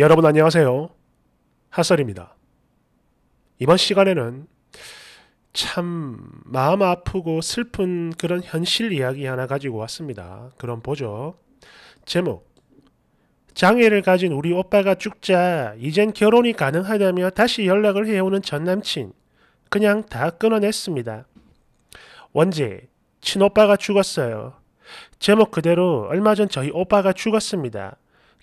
여러분 안녕하세요. 하설입니다 이번 시간에는 참 마음 아프고 슬픈 그런 현실 이야기 하나 가지고 왔습니다. 그럼 보죠. 제목 장애를 가진 우리 오빠가 죽자 이젠 결혼이 가능하다며 다시 연락을 해오는 전남친 그냥 다 끊어냈습니다. 원제 친오빠가 죽었어요. 제목 그대로 얼마 전 저희 오빠가 죽었습니다.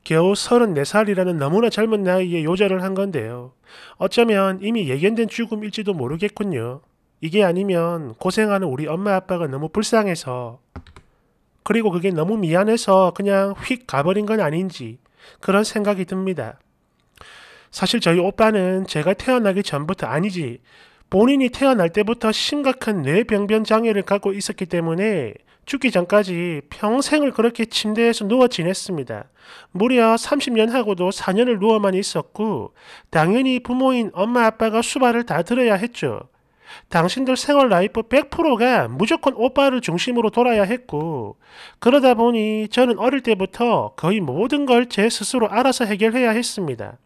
겨우 34살이라는 너무나 젊은 나이에 요절을 한 건데요. 어쩌면 이미 예견된 죽음일지도 모르겠군요. 이게 아니면 고생하는 우리 엄마 아빠가 너무 불쌍해서 그리고 그게 너무 미안해서 그냥 휙 가버린 건 아닌지 그런 생각이 듭니다. 사실 저희 오빠는 제가 태어나기 전부터 아니지 본인이 태어날 때부터 심각한 뇌병변 장애를 갖고 있었기 때문에 죽기 전까지 평생을 그렇게 침대에서 누워 지냈습니다. 무려 30년 하고도 4년을 누워만 있었고, 당연히 부모인 엄마 아빠가 수발을 다 들어야 했죠. 당신들 생활 라이프 100%가 무조건 오빠를 중심으로 돌아야 했고, 그러다 보니 저는 어릴 때부터 거의 모든 걸 제 스스로 알아서 해결해야 했습니다.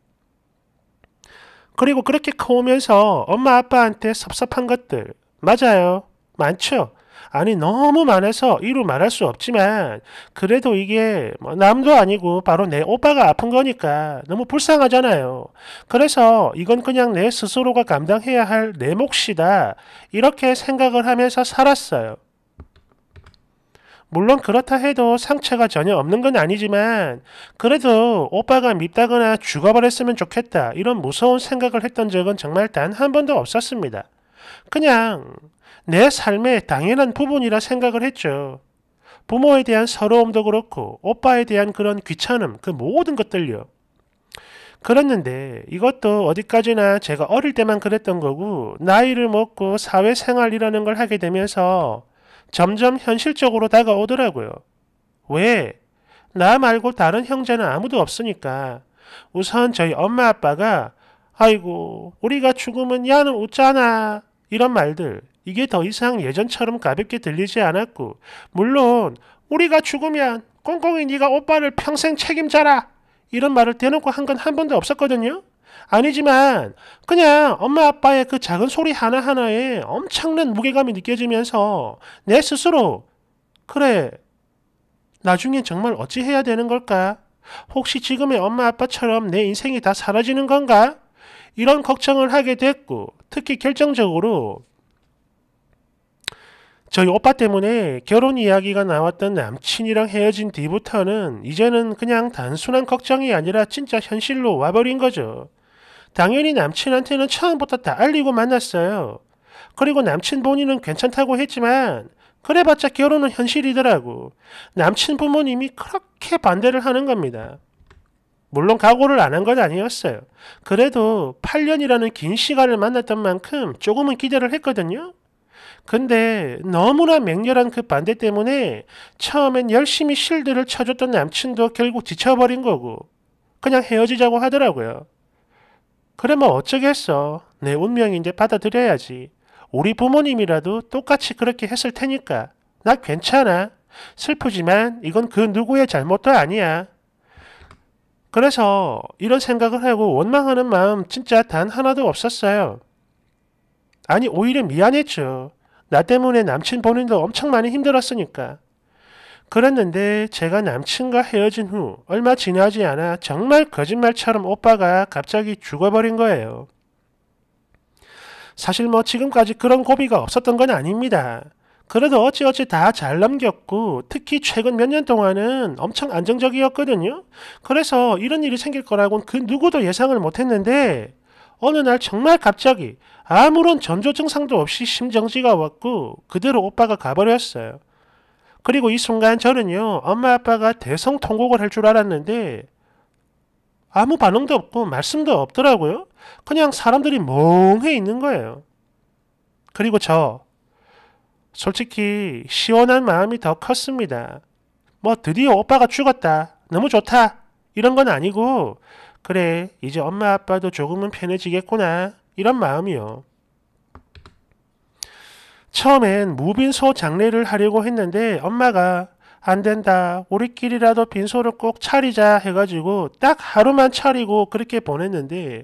그리고 그렇게 커오면서 엄마 아빠한테 섭섭한 것들, 맞아요. 많죠. 아니 너무 많아서 이루 말할 수 없지만 그래도 이게 뭐 남도 아니고 바로 내 오빠가 아픈 거니까 너무 불쌍하잖아요. 그래서 이건 그냥 내 스스로가 감당해야 할 내 몫이다. 이렇게 생각을 하면서 살았어요. 물론 그렇다 해도 상처가 전혀 없는 건 아니지만 그래도 오빠가 밉다거나 죽어버렸으면 좋겠다 이런 무서운 생각을 했던 적은 정말 단 한 번도 없었습니다. 그냥 내 삶의 당연한 부분이라 생각을 했죠. 부모에 대한 서러움도 그렇고 오빠에 대한 그런 귀찮음 그 모든 것들요. 그랬는데 이것도 어디까지나 제가 어릴 때만 그랬던 거고 나이를 먹고 사회생활이라는 걸 하게 되면서 점점 현실적으로 다가오더라고요. 왜? 나 말고 다른 형제는 아무도 없으니까 우선 저희 엄마 아빠가 아이고 우리가 죽으면 야는 웃잖아 이런 말들 이게 더 이상 예전처럼 가볍게 들리지 않았고 물론 우리가 죽으면 꽁꽁이 네가 오빠를 평생 책임져라 이런 말을 대놓고 한 건한 한 번도 없었거든요. 아니지만 그냥 엄마 아빠의 그 작은 소리 하나하나에 엄청난 무게감이 느껴지면서 내 스스로 그래 나중엔 정말 어찌 해야 되는 걸까? 혹시 지금의 엄마 아빠처럼 내 인생이 다 사라지는 건가? 이런 걱정을 하게 됐고 특히 결정적으로 저희 오빠 때문에 결혼 이야기가 나왔던 남친이랑 헤어진 뒤부터는 이제는 그냥 단순한 걱정이 아니라 진짜 현실로 와버린 거죠. 당연히 남친한테는 처음부터 다 알리고 만났어요. 그리고 남친 본인은 괜찮다고 했지만 그래봤자 결혼은 현실이더라고. 남친 부모님이 그렇게 반대를 하는 겁니다. 물론 각오를 안 한 건 아니었어요. 그래도 8년이라는 긴 시간을 만났던 만큼 조금은 기대를 했거든요. 근데 너무나 맹렬한 그 반대 때문에 처음엔 열심히 실드를 쳐줬던 남친도 결국 지쳐버린 거고 그냥 헤어지자고 하더라고요. 그래 뭐 어쩌겠어. 내 운명이 이 받아들여야지. 우리 부모님이라도 똑같이 그렇게 했을 테니까. 나 괜찮아. 슬프지만 이건 그 누구의 잘못도 아니야. 그래서 이런 생각을 하고 원망하는 마음 진짜 단 하나도 없었어요. 아니 오히려 미안했죠. 나 때문에 남친 본인도 엄청 많이 힘들었으니까. 그랬는데 제가 남친과 헤어진 후 얼마 지나지 않아 정말 거짓말처럼 오빠가 갑자기 죽어버린 거예요. 사실 뭐 지금까지 그런 고비가 없었던 건 아닙니다. 그래도 어찌어찌 다 잘 넘겼고 특히 최근 몇 년 동안은 엄청 안정적이었거든요. 그래서 이런 일이 생길 거라고는 그 누구도 예상을 못했는데 어느 날 정말 갑자기 아무런 전조 증상도 없이 심정지가 왔고 그대로 오빠가 가버렸어요. 그리고 이 순간 저는요 엄마 아빠가 대성통곡을 할 줄 알았는데 아무 반응도 없고 말씀도 없더라고요. 그냥 사람들이 멍해 있는 거예요. 그리고 저 솔직히 시원한 마음이 더 컸습니다. 뭐 드디어 오빠가 죽었다. 너무 좋다. 이런 건 아니고 그래, 이제 엄마 아빠도 조금은 편해지겠구나. 이런 마음이요. 처음엔 무빈소 장례를 하려고 했는데 엄마가 안 된다. 우리끼리라도 빈소를 꼭 차리자 해가지고 딱 하루만 차리고 그렇게 보냈는데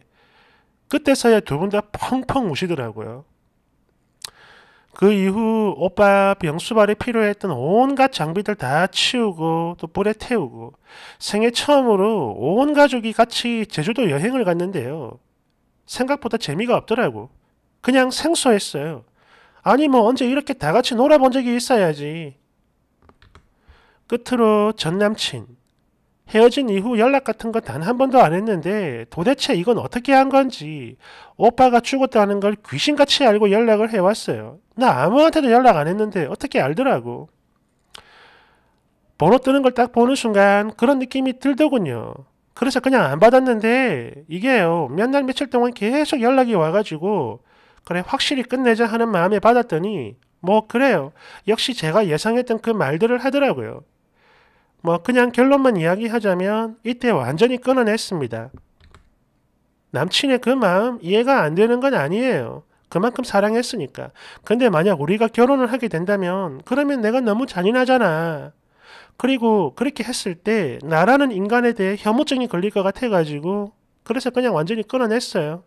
그때서야 두 분 다 펑펑 우시더라고요. 그 이후 오빠 병수발이 필요했던 온갖 장비들 다 치우고 또 불에 태우고 생애 처음으로 온 가족이 같이 제주도 여행을 갔는데요. 생각보다 재미가 없더라고. 그냥 생소했어요. 아니 뭐 언제 이렇게 다 같이 놀아본 적이 있어야지. 끝으로 전 남친. 헤어진 이후 연락 같은 거 단 한 번도 안 했는데 도대체 이건 어떻게 한 건지 오빠가 죽었다는 걸 귀신같이 알고 연락을 해왔어요. 나 아무한테도 연락 안 했는데 어떻게 알더라고. 번호 뜨는 걸 딱 보는 순간 그런 느낌이 들더군요. 그래서 그냥 안 받았는데 이게요 몇 날 며칠 동안 계속 연락이 와가지고 그래 확실히 끝내자 하는 마음에 받았더니 뭐 그래요 역시 제가 예상했던 그 말들을 하더라고요. 뭐 그냥 결론만 이야기하자면 이때 완전히 끊어냈습니다. 남친의 그 마음 이해가 안 되는 건 아니에요. 그만큼 사랑했으니까. 근데 만약 우리가 결혼을 하게 된다면 그러면 내가 너무 잔인하잖아. 그리고 그렇게 했을 때 나라는 인간에 대해 혐오증이 걸릴 것 같아가지고 그래서 그냥 완전히 끊어냈어요.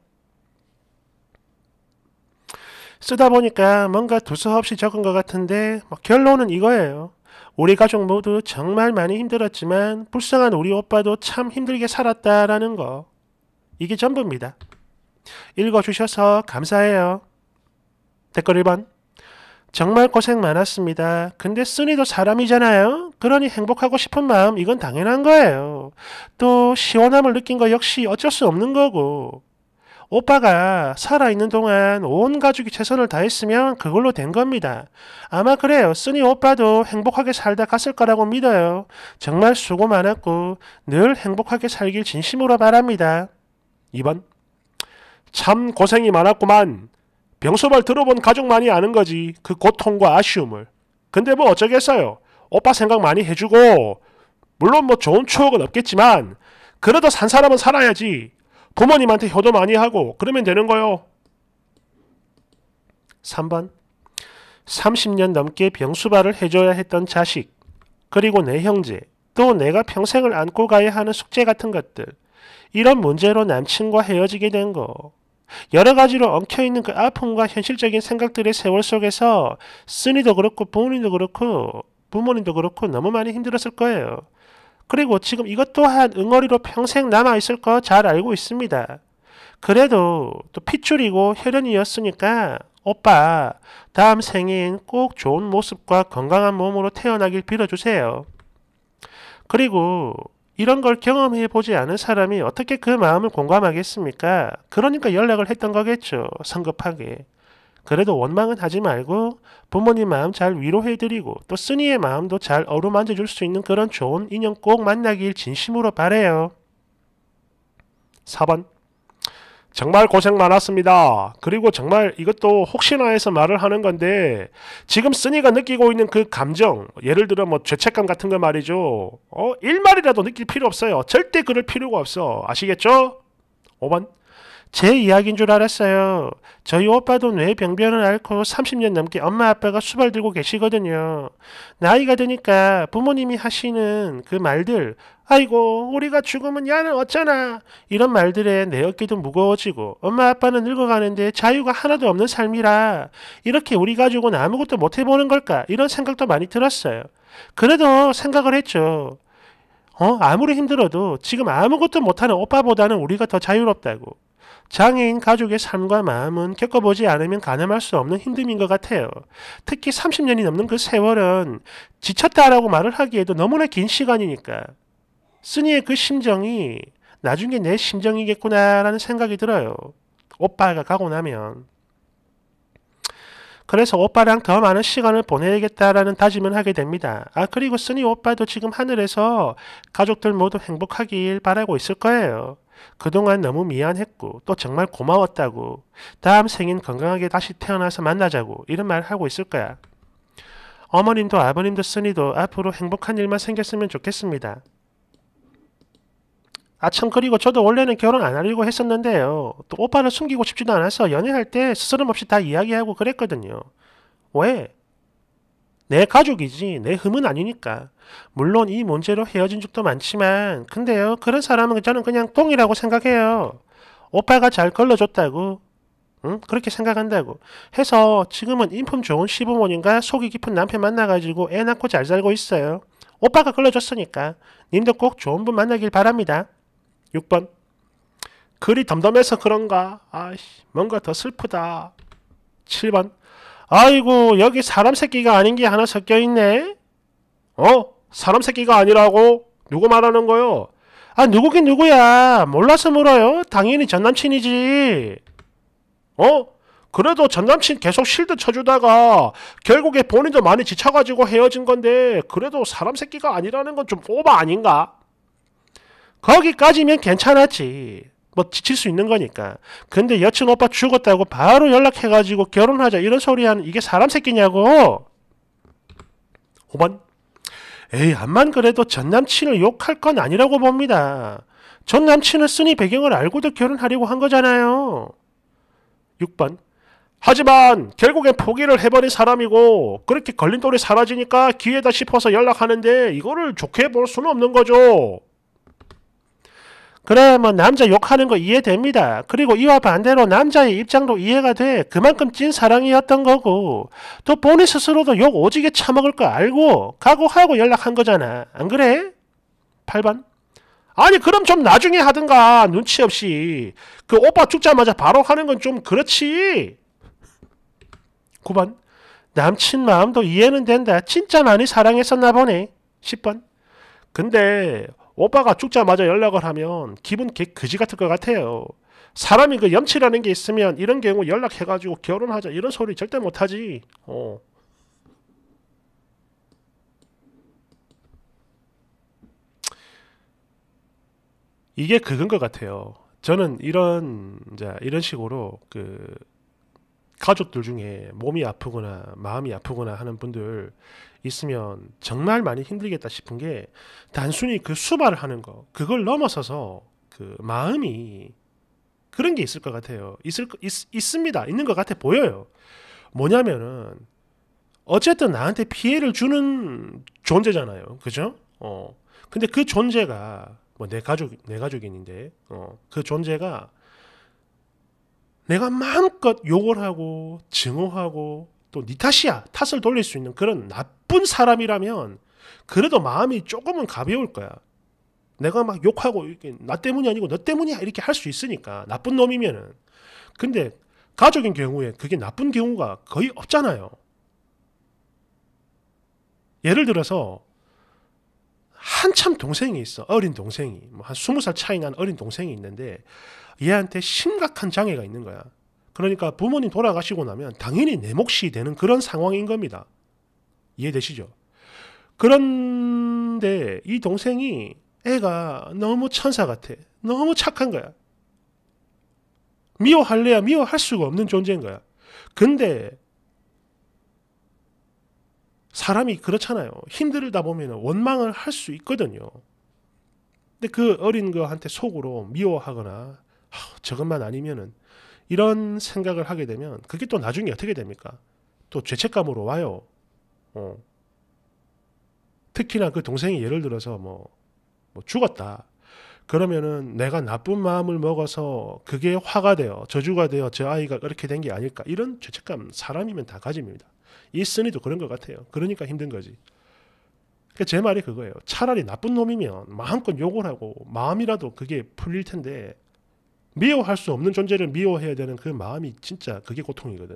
쓰다 보니까 뭔가 두서없이 적은 것 같은데 뭐 결론은 이거예요. 우리 가족 모두 정말 많이 힘들었지만 불쌍한 우리 오빠도 참 힘들게 살았다라는 거. 이게 전부입니다. 읽어주셔서 감사해요. 댓글 1번. 정말 고생 많았습니다. 근데 쓰니도 사람이잖아요? 그러니 행복하고 싶은 마음, 이건 당연한 거예요. 또, 시원함을 느낀 거 역시 어쩔 수 없는 거고. 오빠가 살아있는 동안 온 가족이 최선을 다했으면 그걸로 된 겁니다. 아마 그래요. 쓰니 오빠도 행복하게 살다 갔을 거라고 믿어요. 정말 수고 많았고 늘 행복하게 살길 진심으로 바랍니다. 2번 참 고생이 많았구만. 병소발 들어본 가족만이 아는 거지. 그 고통과 아쉬움을. 근데 뭐 어쩌겠어요. 오빠 생각 많이 해주고 물론 뭐 좋은 추억은 없겠지만 그래도 산 사람은 살아야지. 부모님한테 효도 많이 하고 그러면 되는 거요. 3번 30년 넘게 병수발을 해줘야 했던 자식 그리고 내 형제 또 내가 평생을 안고 가야 하는 숙제 같은 것들 이런 문제로 남친과 헤어지게 된 거. 여러 가지로 엉켜있는 그 아픔과 현실적인 생각들의 세월 속에서 쓰니도 그렇고 부모님도 그렇고 부모님도 그렇고 너무 많이 힘들었을 거예요. 그리고 지금 이것 또한 응어리로 평생 남아있을 거 잘 알고 있습니다. 그래도 또 핏줄이고 혈연이었으니까 오빠 다음 생엔 꼭 좋은 모습과 건강한 몸으로 태어나길 빌어주세요. 그리고 이런 걸 경험해 보지 않은 사람이 어떻게 그 마음을 공감하겠습니까? 그러니까 연락을 했던 거겠죠. 성급하게. 그래도 원망은 하지 말고 부모님 마음 잘 위로해드리고 또 쓰니의 마음도 잘 어루만져줄 수 있는 그런 좋은 인연 꼭 만나길 진심으로 바래요. 4번 정말 고생 많았습니다. 그리고 정말 이것도 혹시나 해서 말을 하는 건데 지금 쓰니가 느끼고 있는 그 감정 예를 들어 뭐 죄책감 같은 거 말이죠. 어 1말이라도 느낄 필요 없어요. 절대 그럴 필요가 없어. 아시겠죠? 5번 제 이야기인 줄 알았어요. 저희 오빠도 뇌병변을 앓고 30년 넘게 엄마 아빠가 수발 들고 계시거든요. 나이가 드니까 부모님이 하시는 그 말들, 아이고 우리가 죽으면 야는 어쩌나 이런 말들에 내 어깨도 무거워지고 엄마 아빠는 늙어가는데 자유가 하나도 없는 삶이라 이렇게 우리 가지고는 아무것도 못 해보는 걸까 이런 생각도 많이 들었어요. 그래도 생각을 했죠. 어? 아무리 힘들어도 지금 아무것도 못하는 오빠보다는 우리가 더 자유롭다고. 장애인 가족의 삶과 마음은 겪어보지 않으면 가늠할 수 없는 힘듦인 것 같아요. 특히 30년이 넘는 그 세월은 지쳤다라고 말을 하기에도 너무나 긴 시간이니까 쓰니의 그 심정이 나중에 내 심정이겠구나라는 생각이 들어요. 오빠가 가고 나면. 그래서 오빠랑 더 많은 시간을 보내야겠다라는 다짐을 하게 됩니다. 아, 그리고 쓰니 오빠도 지금 하늘에서 가족들 모두 행복하길 바라고 있을 거예요. 그동안 너무 미안했고 또 정말 고마웠다고 다음 생엔 건강하게 다시 태어나서 만나자고 이런 말을 하고 있을 거야. 어머님도 아버님도 쓰니도 앞으로 행복한 일만 생겼으면 좋겠습니다. 아 참 그리고 저도 원래는 결혼 안 하려고 했었는데요. 또 오빠를 숨기고 싶지도 않아서 연애할 때 스스럼 없이 다 이야기하고 그랬거든요. 왜? 내 가족이지 내 흠은 아니니까. 물론 이 문제로 헤어진 적도 많지만 근데요 그런 사람은 저는 그냥 똥이라고 생각해요. 오빠가 잘 걸러줬다고 응? 그렇게 생각한다고 해서 지금은 인품 좋은 시부모님과 속이 깊은 남편 만나가지고 애 낳고 잘 살고 있어요. 오빠가 걸러줬으니까 님도 꼭 좋은 분 만나길 바랍니다. 6번 글이 덤덤해서 그런가 아씨 뭔가 더 슬프다. 7번 아이고 여기 사람 새끼가 아닌 게 하나 섞여있네 어? 사람 새끼가 아니라고? 누구 말하는 거요? 아 누구긴 누구야 몰라서 물어요 당연히 전남친이지 어? 그래도 전남친 계속 실드 쳐주다가 결국에 본인도 많이 지쳐가지고 헤어진 건데 그래도 사람 새끼가 아니라는 건 좀 오바 아닌가? 거기까지면 괜찮았지 뭐 지칠 수 있는 거니까. 근데 여친 오빠 죽었다고 바로 연락해가지고 결혼하자 이런 소리 하는 이게 사람 새끼냐고. 5번. 에이, 암만 그래도 전 남친을 욕할 건 아니라고 봅니다. 전 남친을 쓰니 배경을 알고도 결혼하려고 한 거잖아요. 6번. 하지만 결국엔 포기를 해버린 사람이고 그렇게 걸린돌이 사라지니까 기회다 싶어서 연락하는데 이거를 좋게 볼 수는 없는 거죠. 그래 뭐 남자 욕하는 거 이해됩니다. 그리고 이와 반대로 남자의 입장도 이해가 돼. 그만큼 찐 사랑이었던 거고 또 본인 스스로도 욕 오지게 처먹을 거 알고 각오하고 연락한 거잖아. 안 그래? 8번 아니 그럼 좀 나중에 하든가 눈치 없이 그 오빠 죽자마자 바로 하는 건 좀 그렇지. 9번 남친 마음도 이해는 된다. 진짜 많이 사랑했었나 보네. 10번 근데 오빠가 죽자마자 연락을 하면 기분 개 그지 같을 것 같아요. 사람이 그 염치라는 게 있으면 이런 경우 연락해가지고 결혼하자 이런 소리 절대 못하지. 어. 이게 그건 것 같아요. 저는 이런 자 이런 식으로 그 가족들 중에 몸이 아프거나 마음이 아프거나 하는 분들 있으면 정말 많이 힘들겠다 싶은 게 단순히 그 수발을 하는 거 그걸 넘어서서 그 마음이 그런 게 있을 것 같아요. 있을 있, 있습니다. 있는 것 같아 보여요. 뭐냐면은 어쨌든 나한테 피해를 주는 존재잖아요. 그죠? 어. 근데 그 존재가 뭐 내 가족 내 가족인인데 어. 그 존재가 내가 마음껏 욕을 하고 증오하고 또니 네 탓이야 탓을 돌릴 수 있는 그런 나쁜 사람이라면 그래도 마음이 조금은 가벼울 거야. 내가 막 욕하고 이렇게 나 때문이 아니고 너 때문이야 이렇게 할 수 있으니까 나쁜 놈이면은 근데 가족인 경우에 그게 나쁜 경우가 거의 없잖아요. 예를 들어서 한참 동생이 있어. 어린 동생이. 뭐 한 스무 살 차이 난 어린 동생이 있는데 얘한테 심각한 장애가 있는 거야. 그러니까 부모님 돌아가시고 나면 당연히 내 몫이 되는 그런 상황인 겁니다. 이해되시죠? 그런데 이 동생이 애가 너무 천사 같아. 너무 착한 거야. 미워할래야 미워할 수가 없는 존재인 거야. 근데 사람이 그렇잖아요. 힘들다 보면 원망을 할 수 있거든요. 근데 그 어린 거한테 속으로 미워하거나 저것만 아니면은 이런 생각을 하게 되면 그게 또 나중에 어떻게 됩니까? 또 죄책감으로 와요. 어. 특히나 그 동생이 예를 들어서 뭐, 뭐 죽었다. 그러면은 내가 나쁜 마음을 먹어서 그게 화가 되어 저주가 되어 저 아이가 그렇게 된 게 아닐까 이런 죄책감 사람이면 다 가집니다. 이쓴니도 그런 것 같아요. 그러니까 힘든 거지. 그러니까 제 말이 그거예요. 차라리 나쁜 놈이면 마음껏 욕을 하고 마음이라도 그게 풀릴 텐데 미워할 수 없는 존재를 미워해야 되는 그 마음이 진짜 그게 고통이거든.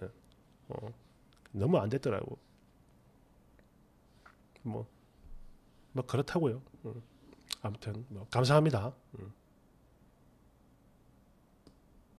어. 너무 안 됐더라고. 뭐, 뭐 그렇다고요. 응. 아무튼 뭐 감사합니다. 음.